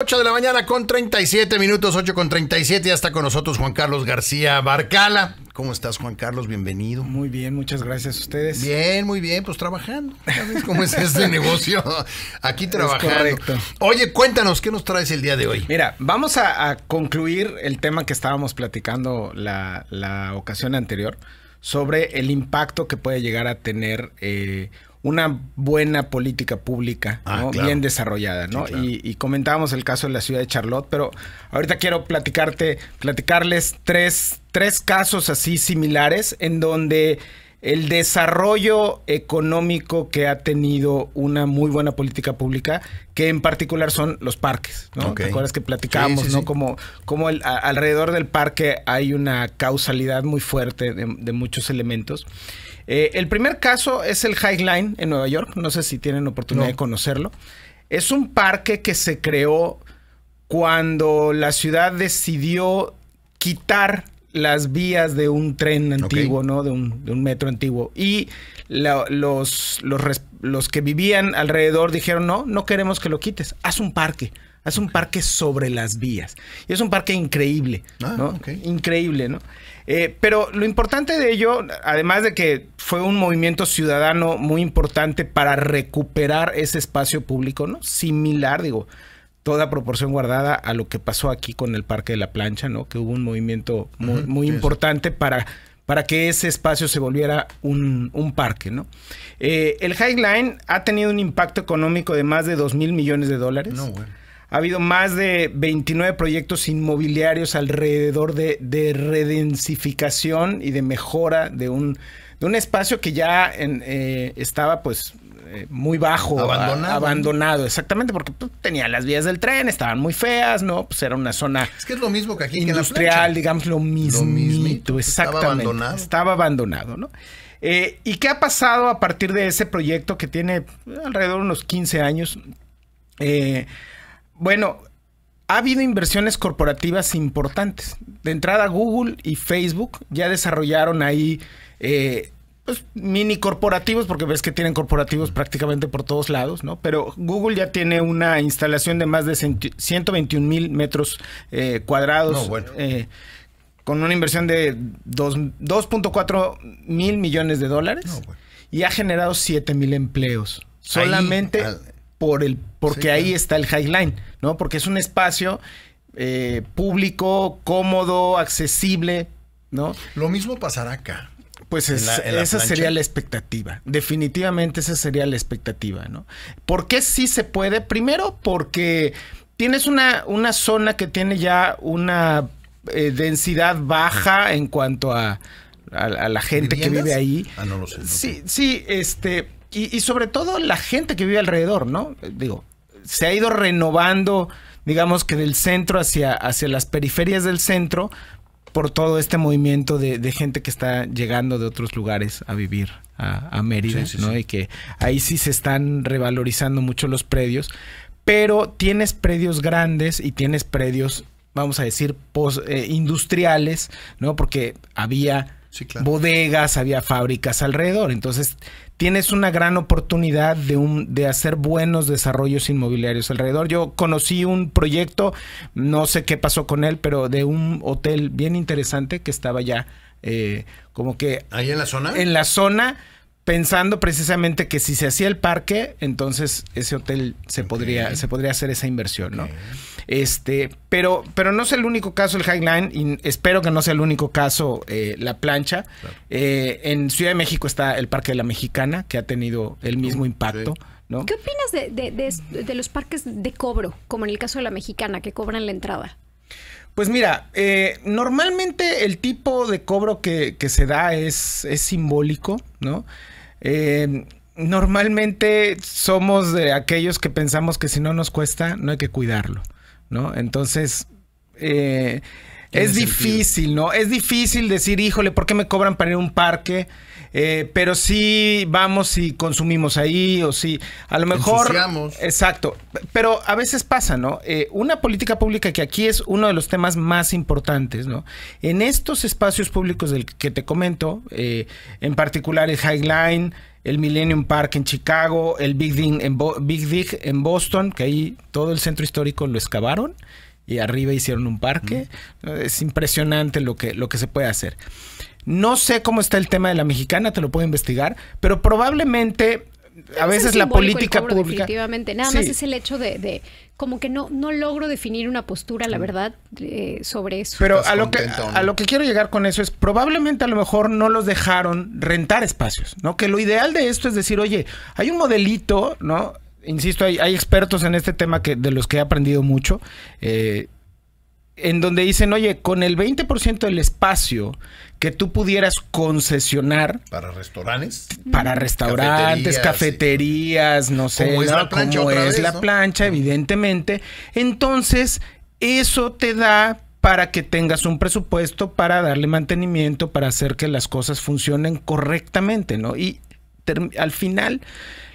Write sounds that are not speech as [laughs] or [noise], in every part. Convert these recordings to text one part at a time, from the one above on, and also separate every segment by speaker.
Speaker 1: 8 de la mañana con 37 minutos, 8 con 37. Ya está con nosotros Juan Carlos García Barcala. ¿Cómo estás, Juan Carlos? Bienvenido. Muy bien, muchas gracias a ustedes. Bien, muy bien, pues trabajando. ¿Sabes cómo es este [laughs] negocio?
Speaker 2: Aquí trabajando. correcto. Oye, cuéntanos, ¿qué nos traes el día de hoy? Mira, vamos a, concluir el tema que estábamos platicando la, ocasión anterior sobre el impacto que puede llegar a tener eh, una buena política pública ah, bien desarrollada. y, comentábamos el caso de la ciudad de Charlotte, pero ahorita quiero platicarte, platicarles tres, tres casos así similares en donde el desarrollo económico que ha tenido una muy buena política pública, que en particular son los parques. ¿no? que platicábamos, ¿no? Como, como alrededor del parque hay una causalidad muy fuerte de muchos elementos. Eh, el primer caso es el High Line en Nueva York. No sé si tienen oportunidad de conocerlo. Es un parque que se creó cuando la ciudad decidió quitar las vías de un tren antiguo, ¿no? De un, metro antiguo. Y los, los, los, que vivían alrededor dijeron, no, no queremos que lo quites, haz un parque, es un parque sobre las vías. Y es un parque increíble. Ah, ¿no? Increíble, ¿no? Eh, pero lo importante de ello, además de que fue un movimiento ciudadano muy importante para recuperar ese espacio público, ¿no? Similar, digo, toda proporción guardada a lo que pasó aquí con el Parque de la Plancha, ¿no? Que hubo un movimiento muy, importante para, para que ese espacio se volviera un, parque, ¿no? Eh, el High Line ha tenido un impacto económico de más de 2 mil millones de dólares. No, güey. Ha habido más de 29 proyectos inmobiliarios alrededor de, redensificación y de mejora de un, espacio que ya eh, estaba pues eh, muy bajo, abandonado. abandonado, exactamente, porque pues, tenía las vías del tren, estaban muy feas, ¿no? Pues era una zona que es lo mismo que aquí industrial, digamos, lo mismo. lo exactamente. Estaba abandonado. ¿no? Eh, ¿Y qué ha pasado a partir de ese proyecto que tiene alrededor de unos 15 años? Eh, bueno, ha habido inversiones corporativas importantes. De entrada, Google y Facebook ya desarrollaron ahí eh, pues, mini corporativos, porque ves que tienen corporativos prácticamente por todos lados, ¿no? Pero Google ya tiene una instalación de más de 121 mil metros eh, cuadrados. Eh, con una inversión de 2.4 mil millones de dólares y ha generado 7 mil empleos. Solamente por el, porque ahí está el Highline, ¿no? Porque es un espacio eh, público, cómodo, accesible, ¿no? Lo mismo pasará acá. Pues esa sería la expectativa. Definitivamente esa sería la expectativa, ¿no? ¿Por qué sí se puede? Primero, porque tienes una, una zona que tiene ya una eh, densidad baja en cuanto a, la gente que vive ahí. Ah, no lo sé. sí, sí, este y, sobre todo la gente que vive alrededor, ¿no? Digo, se ha ido renovando, digamos que del centro hacia, hacia las periferias del centro por todo este movimiento de, gente que está llegando de otros lugares a vivir a, Mérida, ¿no? Y que ahí sí se están revalorizando mucho los predios, pero tienes predios grandes y tienes predios, vamos a decir, eh, industriales, ¿no? Porque había bodegas, había fábricas alrededor. Entonces, tienes una gran oportunidad de, un, de hacer buenos desarrollos inmobiliarios alrededor. Yo conocí un proyecto, no sé qué pasó con él, pero de un hotel bien interesante que estaba ya eh, como que... Ahí en la zona. En la zona pensando precisamente que si se hacía el parque, entonces ese hotel se podría se podría hacer esa inversión, ¿no? Este, pero pero no es el único caso el Highline y espero que no sea el único caso eh, la plancha. Eh, en Ciudad de México está el Parque de la Mexicana que ha tenido el mismo impacto. ¿no? ¿Qué
Speaker 3: opinas de, los parques de cobro, como en el caso de la mexicana, que cobran la entrada?
Speaker 2: Pues mira, eh, normalmente el tipo de cobro que, se da es, es simbólico, ¿no? Eh, normalmente somos de aquellos que pensamos que si no nos cuesta, no hay que cuidarlo, ¿no? Entonces, eh, es difícil, ¿no? Es difícil decir, híjole, ¿por qué me cobran para ir a un parque? Eh, pero sí vamos y consumimos ahí o si a lo mejor... Exacto, pero a veces pasa, ¿no? Eh, una política pública que aquí es uno de los temas más importantes, ¿no? En estos espacios públicos del que te comento, eh, en particular el High Line, el Millennium Park en Chicago, el Big Dig en, Big Dig en Boston, que ahí todo el centro histórico lo excavaron y arriba hicieron un parque. Es impresionante lo que, lo que se puede hacer. No sé cómo está el tema de la mexicana, te lo puedo investigar, pero probablemente a veces la política pública. Efectivamente,
Speaker 3: nada más es el hecho de, como que no, no logro definir una postura, la verdad, sobre eso. Pero a lo, que,
Speaker 2: a lo que quiero llegar con eso es, probablemente a lo mejor no los dejaron rentar espacios, ¿no? Que lo ideal de esto es decir, oye, hay un modelito, ¿no? Insisto, hay, hay expertos en este tema que, de los que he aprendido mucho. Eh, en donde dicen, oye, con el 20% del espacio que tú pudieras concesionar. Para restaurantes. Para restaurantes, cafeterías, no sé. Como es la plancha, plancha evidentemente. Entonces, eso te da para que tengas un presupuesto para darle mantenimiento, para hacer que las cosas funcionen correctamente, ¿no? Y al final,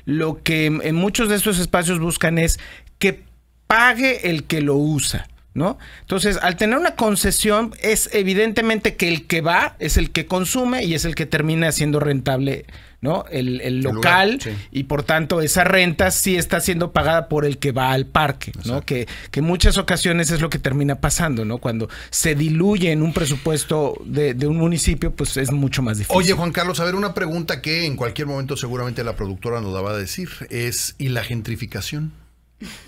Speaker 2: lo que en muchos de estos espacios buscan es que pague el que lo usa ¿no? Entonces, al tener una concesión, es evidentemente que el que va es el que consume y es el que termina siendo rentable, ¿no? El, local y por tanto esa renta sí está siendo pagada por el que va al parque, ¿no? Que, que, muchas ocasiones es lo que termina pasando, ¿no? Cuando se diluye en un presupuesto de, de un municipio, pues es mucho más difícil. Oye,
Speaker 1: Juan Carlos, a ver, una pregunta que en cualquier momento seguramente la productora nos la va a decir es, ¿y la gentrificación?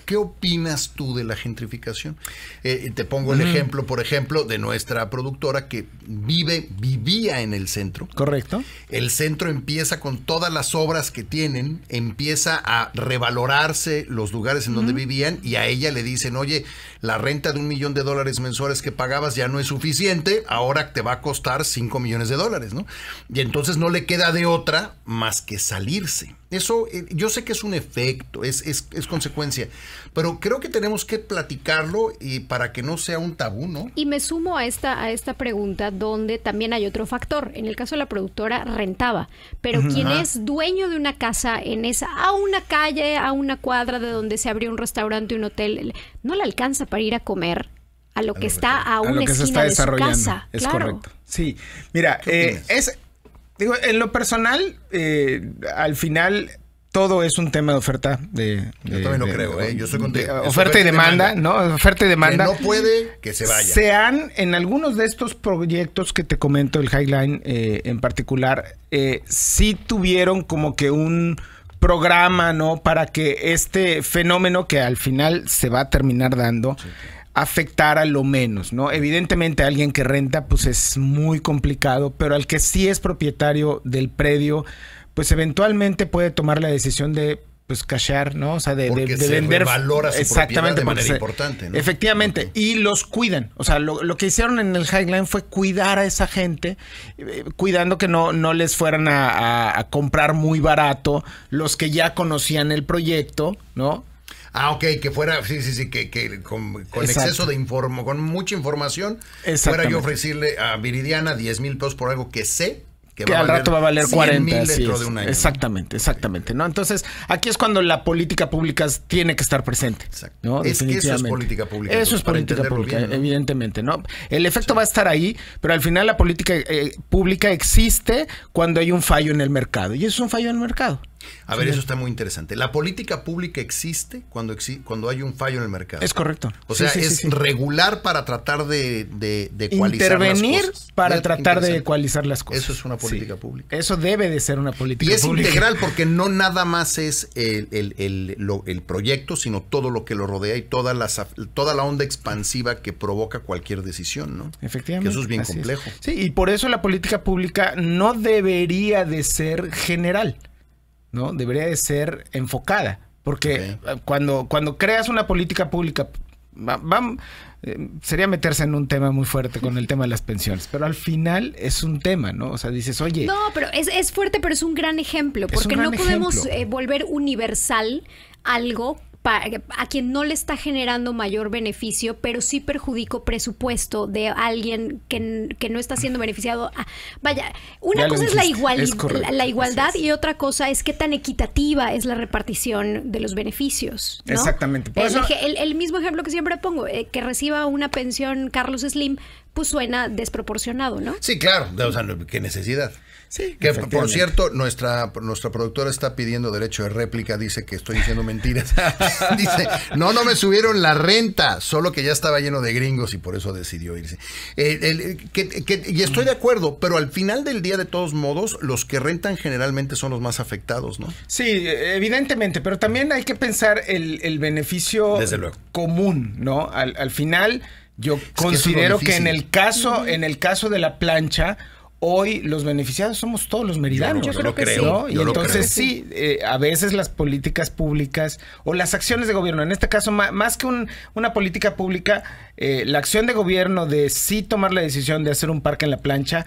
Speaker 1: ¿Qué opinas tú de la gentrificación? Eh, eh, te pongo el ejemplo, por ejemplo, de nuestra productora que vive, vivía en el centro. Correcto. El centro empieza con todas las obras que tienen, empieza a revalorarse los lugares en donde vivían y a ella le dicen, oye, la renta de un millón de dólares mensuales que pagabas ya no es suficiente, ahora te va a costar cinco millones de dólares, ¿no? Y entonces no le queda de otra más que salirse. Eso, eh, yo sé que es un efecto, es, es, es consecuencia pero creo que tenemos que platicarlo y para que no sea un tabú, ¿no?
Speaker 3: Y me sumo a esta, a esta pregunta donde también hay otro factor. En el caso de la productora rentaba, pero quien es dueño de una casa en esa, a una calle, a una cuadra de donde se abrió un restaurante, un hotel, no le alcanza para ir a comer a lo que está a una a lo está de casa. Es correcto.
Speaker 2: Sí, mira, eh, es digo en lo personal eh, al final todo es un tema de oferta de. yo también lo creo,
Speaker 1: ¿eh? Yo oferta, y demanda, ¿no? Oferta y demanda. no puede que se vaya.
Speaker 2: Sean en algunos de estos proyectos que te comento, el Highline eh, en particular, eh, sí tuvieron como que un programa, ¿no? Para que este fenómeno que al final se va a terminar dando. afectara lo menos, ¿no? Evidentemente alguien que renta pues es muy complicado, pero al que sí es propietario del predio pues eventualmente puede tomar la decisión de pues cashear, ¿no? O sea, de, de, vender. su exactamente, de manera importante, ¿no? Efectivamente. Y los cuidan. O sea, lo, que hicieron en el Highline fue cuidar a esa gente, eh, cuidando que no, no les fueran a, comprar muy barato los que ya conocían el proyecto, ¿no?
Speaker 1: Ah, ok, que fuera, sí, sí, sí, que, con, exceso de
Speaker 2: informo, con mucha información,
Speaker 1: fuera yo ofrecerle a Viridiana 10 mil pesos por algo que sé que, al rato va a valer 40
Speaker 2: Exactamente, exactamente. ¿no? Entonces, aquí es cuando la política pública tiene que estar presente. Exacto. Es eso es política
Speaker 1: pública. Eso es política pública,
Speaker 2: evidentemente. ¿no? El efecto va a estar ahí, pero al final la política eh, pública existe cuando hay un fallo en el mercado. Y eso es un fallo en el mercado. A ver, eso está
Speaker 1: muy interesante. La política pública existe cuando, cuando hay un fallo en el mercado. Es correcto. O sea, es regular para tratar de, ecualizar Intervenir las cosas. para tratar de
Speaker 2: ecualizar las cosas. Eso es una política pública. Eso debe de ser una política pública. Y es integral
Speaker 1: porque no nada más es el, proyecto, sino todo lo que lo rodea y toda la, toda la onda expansiva que provoca cualquier decisión, ¿no?
Speaker 2: Efectivamente. eso es bien complejo. Sí, y por eso la política pública no debería de ser general. ¿no? Debería de ser enfocada. Porque cuando, cuando creas una política pública, va eh, sería meterse en un tema muy fuerte con el [laughs] tema de las pensiones, pero al final es un tema, ¿no? O sea, dices, oye... No,
Speaker 3: pero es, es fuerte, pero es un gran ejemplo, porque no podemos eh, volver universal algo a quien no le está generando mayor beneficio, pero sí perjudico presupuesto de alguien que, no está siendo beneficiado. Ah, vaya, una cosa es, la, igual la, igualdad y otra cosa es qué tan equitativa es la repartición de los beneficios.
Speaker 2: Exactamente. Por eh, el,
Speaker 3: eso... el, mismo ejemplo que siempre pongo, eh, que reciba una pensión Carlos Slim, pues suena desproporcionado, ¿no?
Speaker 1: Sí, claro, o sea, qué necesidad. Sí, que por cierto, nuestra, nuestra productora está pidiendo derecho de réplica, dice que estoy diciendo mentiras. [laughs] dice, no, no me subieron la renta, solo que ya estaba lleno de gringos y por eso decidió irse. y estoy de acuerdo, pero al final del día, de todos modos, los que rentan generalmente son los más afectados, ¿no?
Speaker 2: Sí, evidentemente, pero también hay que pensar el, beneficio común, ¿no? al final yo considero que, en el caso, en el caso de la plancha, hoy los beneficiados somos todos los meridianos. Yo, creo, que sí. y entonces sí, eh, a veces las políticas públicas o las acciones de gobierno, en este caso más, que una política pública, eh, la acción de gobierno de sí tomar la decisión de hacer un parque en la plancha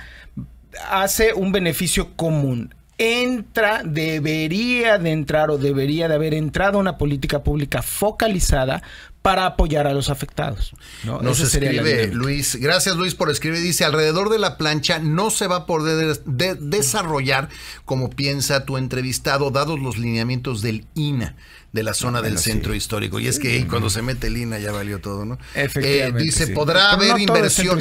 Speaker 2: hace un beneficio común entra, debería de entrar o debería de haber entrado una política pública focalizada para apoyar a los afectados. ¿no?
Speaker 1: Nos escribe Luis, gracias Luis por escribir, dice,
Speaker 2: alrededor de la plancha no se
Speaker 1: va a poder desarrollar como piensa tu entrevistado, dados los lineamientos del INA de la zona ah, del centro histórico. Y es que cuando se mete el INA ya valió todo, ¿no?
Speaker 3: Efectivamente. Eh, dice, podrá haber inversión.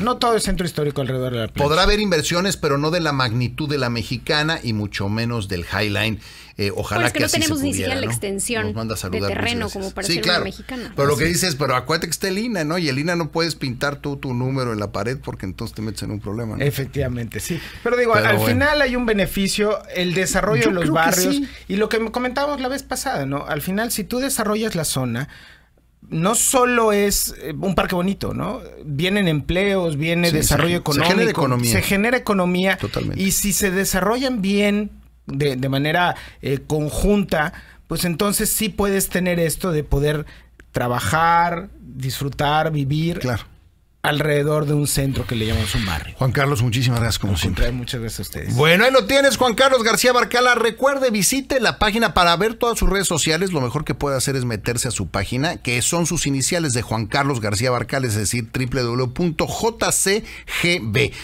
Speaker 2: No, todo el centro histórico alrededor de la plancha. Podrá haber
Speaker 1: inversiones, pero no de la magnitud de la mexicana y mucho menos del Highline eh, ojalá pues que, que no tenemos ni siquiera la extensión de pues, terreno como para claro. mexicana. Pero lo que dices, pero acuérdate que está el ¿no? Y el INA no puedes pintar tú tu número en la pared porque entonces te metes en un problema. Efectivamente,
Speaker 2: sí. Pero digo, al final hay un beneficio, el desarrollo de los barrios y lo que comentábamos la vez pasada, ¿no? Al final, si tú desarrollas la zona, no solo es eh, un parque bonito, ¿no? Vienen empleos, viene desarrollo económico. Se genera economía. Se genera economía. Totalmente. Y si se desarrollan bien de, manera eh, conjunta, pues entonces sí puedes tener esto de poder trabajar, disfrutar, vivir. Claro. Alrededor de un centro que le llamamos un barrio. Juan Carlos, muchísimas gracias, como siempre. Muchas gracias a ustedes.
Speaker 1: Bueno, ahí lo tienes, Juan Carlos García Barcala. Recuerde, visite la página para ver todas sus redes sociales. Lo mejor que puede hacer es meterse a su página, que son sus iniciales de Juan Carlos García Barcala, es decir, www.jcgb.